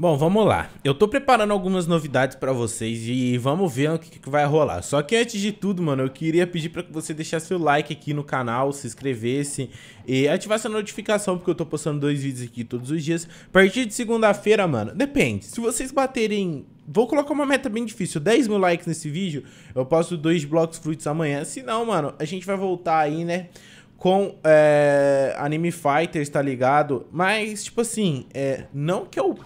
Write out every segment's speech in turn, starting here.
Bom, vamos lá. Eu tô preparando algumas novidades para vocês e vamos ver o que, que, vai rolar. Só que antes de tudo, mano, eu queria pedir para que você deixasse o like aqui no canal, se inscrevesse e ativasse a notificação, porque eu tô postando dois vídeos aqui todos os dias. A partir de segunda-feira, mano, depende. Se vocês baterem Vou colocar uma meta bem difícil, 10 mil likes nesse vídeo, eu posto dois blocos frutos amanhã. Se não, mano, a gente vai voltar aí, né, com é, Anime Fighters, tá ligado? Mas, tipo assim, é, não que eu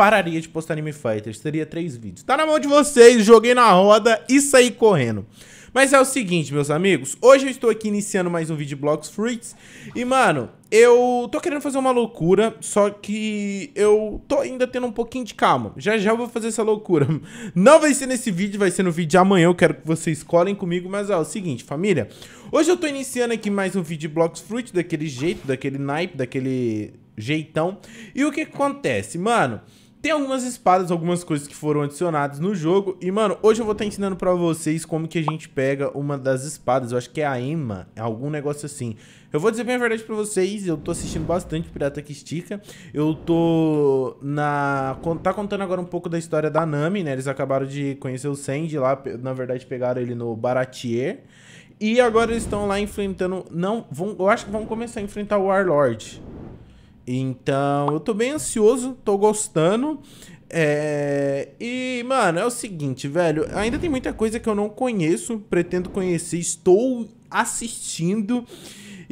pararia de postar Anime Fighters, teria três vídeos. Tá na mão de vocês, joguei na roda e saí correndo. Mas é o seguinte, meus amigos, hoje eu estou aqui iniciando mais um vídeo de Blocks Fruits e, mano, eu tô querendo fazer uma loucura, só que eu tô ainda tendo um pouquinho de calma. Já já eu vou fazer essa loucura. Não vai ser nesse vídeo, vai ser no vídeo de amanhã, eu quero que vocês colhem comigo, mas é o seguinte, família, hoje eu tô iniciando aqui mais um vídeo de Blocks Fruits daquele jeito, daquele naipe, daquele jeitão. E o que acontece, mano... Tem algumas espadas, algumas coisas que foram adicionadas no jogo. E, mano, hoje eu vou estar tá ensinando pra vocês como que a gente pega uma das espadas. Eu acho que é a Emma, é algum negócio assim. Eu vou dizer bem a verdade pra vocês, eu tô assistindo bastante Pirata que Estica. Eu tô na... Tá contando agora um pouco da história da Nami, né? Eles acabaram de conhecer o Sandy lá, na verdade pegaram ele no Baratier. E agora eles estão lá enfrentando... Não, vão... eu acho que vão começar a enfrentar o Warlord. Então, eu tô bem ansioso, tô gostando. É... E, mano, é o seguinte, velho. Ainda tem muita coisa que eu não conheço, pretendo conhecer, estou assistindo.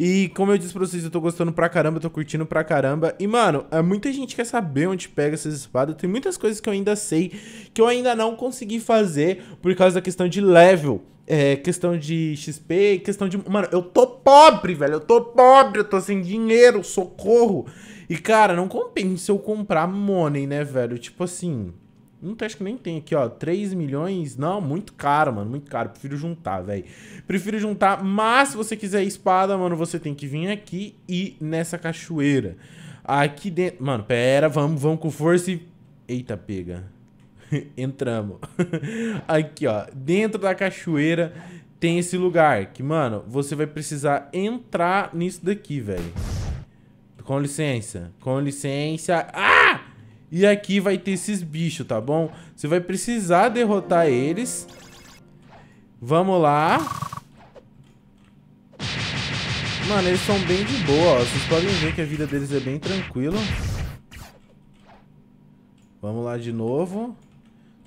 E como eu disse pra vocês, eu tô gostando pra caramba, tô curtindo pra caramba. E, mano, é muita gente quer saber onde pega essas espadas. Tem muitas coisas que eu ainda sei, que eu ainda não consegui fazer por causa da questão de level. É, questão de XP, questão de. Mano, eu tô pobre, velho. Eu tô pobre, eu tô sem dinheiro, socorro. E, cara, não compensa eu comprar money, né, velho? Tipo assim. Não tem, acho que nem tem aqui, ó. 3 milhões. Não, muito caro, mano. Muito caro. Prefiro juntar, velho. Prefiro juntar. Mas se você quiser espada, mano, você tem que vir aqui e nessa cachoeira. Aqui dentro. Mano, pera. Vamos, vamos com força e. Eita, pega. Entramos. aqui, ó. Dentro da cachoeira tem esse lugar. Que, mano, você vai precisar entrar nisso daqui, velho. Com licença. Com licença. Ah! E aqui vai ter esses bichos, tá bom? Você vai precisar derrotar eles. Vamos lá. Mano, eles são bem de boa, ó. Vocês podem ver que a vida deles é bem tranquila. Vamos lá de novo.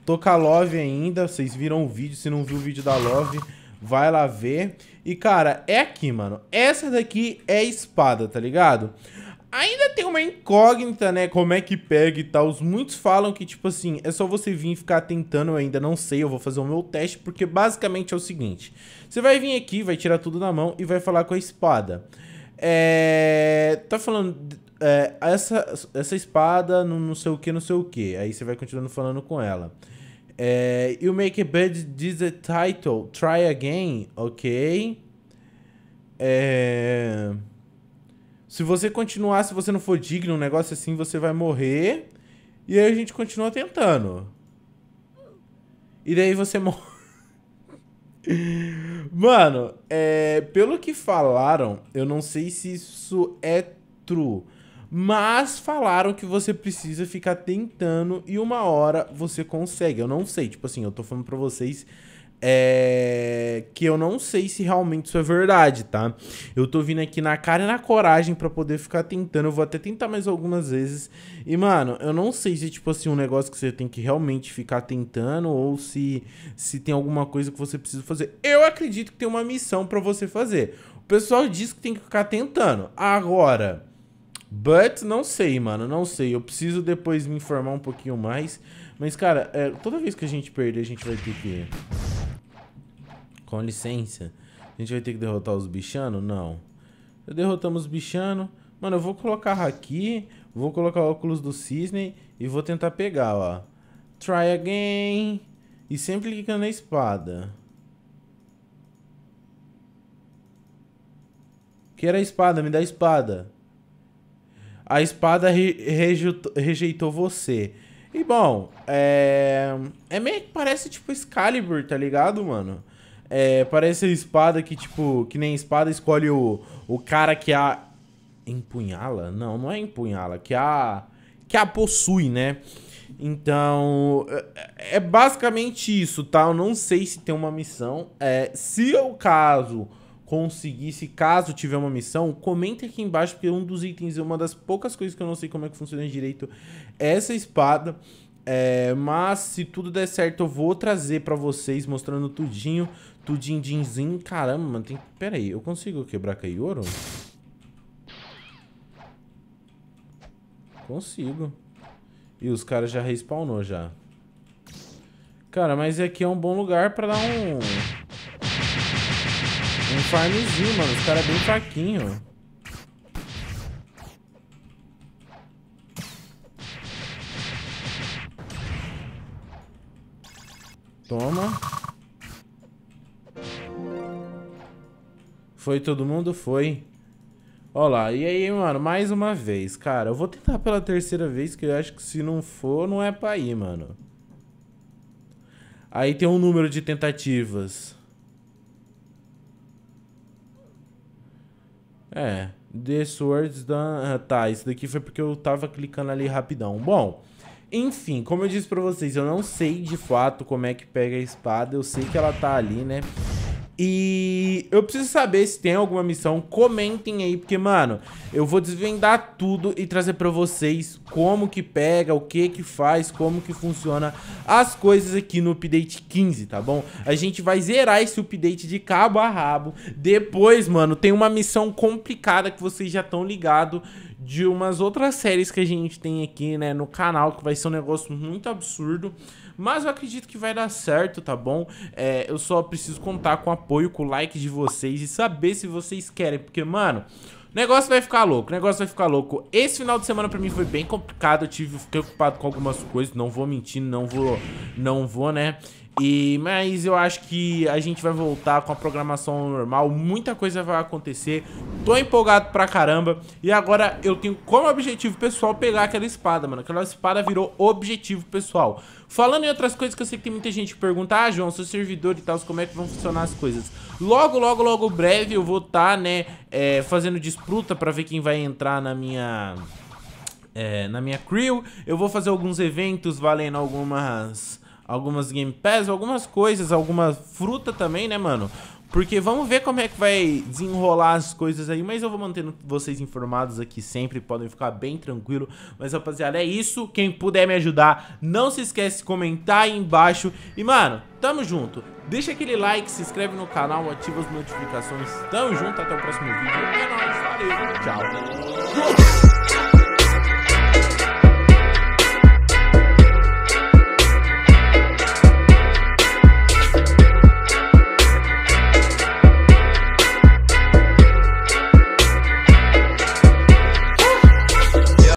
Tô com a Love ainda. Vocês viram o vídeo. Se não viu o vídeo da Love, vai lá ver. E, cara, é aqui, mano. Essa daqui é espada, tá ligado? Ainda tem uma incógnita, né? Como é que pega e tal. Muitos falam que, tipo assim, é só você vir e ficar tentando. Eu ainda não sei, eu vou fazer o meu teste, porque basicamente é o seguinte: você vai vir aqui, vai tirar tudo na mão e vai falar com a espada. É. Tá falando. É, essa, essa espada, não, não sei o que, não sei o que. Aí você vai continuando falando com ela. É, you make a bad this the title. Try again, ok? É. Se você continuar, se você não for digno, um negócio assim, você vai morrer. E aí a gente continua tentando. E daí você morre. Mano, é, pelo que falaram, eu não sei se isso é true, mas falaram que você precisa ficar tentando e uma hora você consegue. Eu não sei, tipo assim, eu tô falando pra vocês é... Que eu não sei se realmente isso é verdade, tá? Eu tô vindo aqui na cara e na coragem para poder ficar tentando. Eu vou até tentar mais algumas vezes. E, mano, eu não sei se, tipo assim, um negócio que você tem que realmente ficar tentando ou se, se tem alguma coisa que você precisa fazer. Eu acredito que tem uma missão para você fazer. O pessoal diz que tem que ficar tentando. Agora. But não sei, mano, não sei. Eu preciso depois me informar um pouquinho mais. Mas, cara, é, toda vez que a gente perder, a gente vai ter que. Com licença. A gente vai ter que derrotar os bichanos? Não. Já derrotamos os bichanos. Mano, eu vou colocar aqui, vou colocar o óculos do cisne e vou tentar pegar, ó. Try again. E sempre clicando na espada. Que era a espada, me dá a espada. A espada re rejeitou, rejeitou você. E bom, é. É meio que parece tipo Excalibur, tá ligado, mano? É, parece a espada que, tipo, que nem espada escolhe o, o cara que a. Empunhala? Não, não é empunhala, que a. que a possui, né? Então, é, é basicamente isso, tá? Eu não sei se tem uma missão. É, se o caso conseguir, se caso tiver uma missão, comenta aqui embaixo, porque um dos itens, uma das poucas coisas que eu não sei como é que funciona direito, é essa espada. É, mas se tudo der certo, eu vou trazer para vocês, mostrando tudinho, tudinho, dinzinho. Caramba, mano, tem... Pera aí, eu consigo quebrar com ouro? Consigo. E os caras já respawnou já. Cara, mas aqui é um bom lugar pra dar um... Um farmzinho, mano. Os caras é bem fraquinho. Toma. Foi todo mundo? Foi. Olha lá, e aí, mano, mais uma vez, cara. Eu vou tentar pela terceira vez, que eu acho que se não for, não é pra ir, mano. Aí tem um número de tentativas. É, The Swords da... Ah, tá, isso daqui foi porque eu tava clicando ali rapidão. Bom, enfim, como eu disse pra vocês, eu não sei de fato como é que pega a espada. Eu sei que ela tá ali, né? E eu preciso saber se tem alguma missão. Comentem aí, porque, mano, eu vou desvendar tudo e trazer pra vocês como que pega, o que que faz, como que funciona as coisas aqui no update 15, tá bom? A gente vai zerar esse update de cabo a rabo. Depois, mano, tem uma missão complicada que vocês já estão ligados de umas outras séries que a gente tem aqui, né, no canal, que vai ser um negócio muito absurdo. Mas eu acredito que vai dar certo, tá bom? É, eu só preciso contar com o apoio, com o like de vocês e saber se vocês querem. Porque, mano... O negócio vai ficar louco, o negócio vai ficar louco. Esse final de semana pra mim foi bem complicado, eu tive, fiquei ocupado com algumas coisas, não vou mentir, não vou, não vou, né? E, mas eu acho que a gente vai voltar com a programação normal, muita coisa vai acontecer. Tô empolgado pra caramba. E agora eu tenho como objetivo pessoal pegar aquela espada, mano. Aquela espada virou objetivo pessoal. Falando em outras coisas que eu sei que tem muita gente que pergunta, ah, João, seu servidor e tal, como é que vão funcionar as coisas? Logo, logo, logo breve eu vou estar, tá, né, é, fazendo disputa pra ver quem vai entrar na minha... É, na minha crew, eu vou fazer alguns eventos valendo algumas algumas Game Pass, algumas coisas, alguma fruta também, né, mano? Porque vamos ver como é que vai desenrolar as coisas aí, mas eu vou mantendo vocês informados aqui sempre, podem ficar bem tranquilo. Mas rapaziada, é isso, quem puder me ajudar, não se esquece de comentar aí embaixo. E mano, tamo junto. Deixa aquele like, se inscreve no canal, ativa as notificações. Tamo junto, até o próximo vídeo. É nóis, valeu, tchau.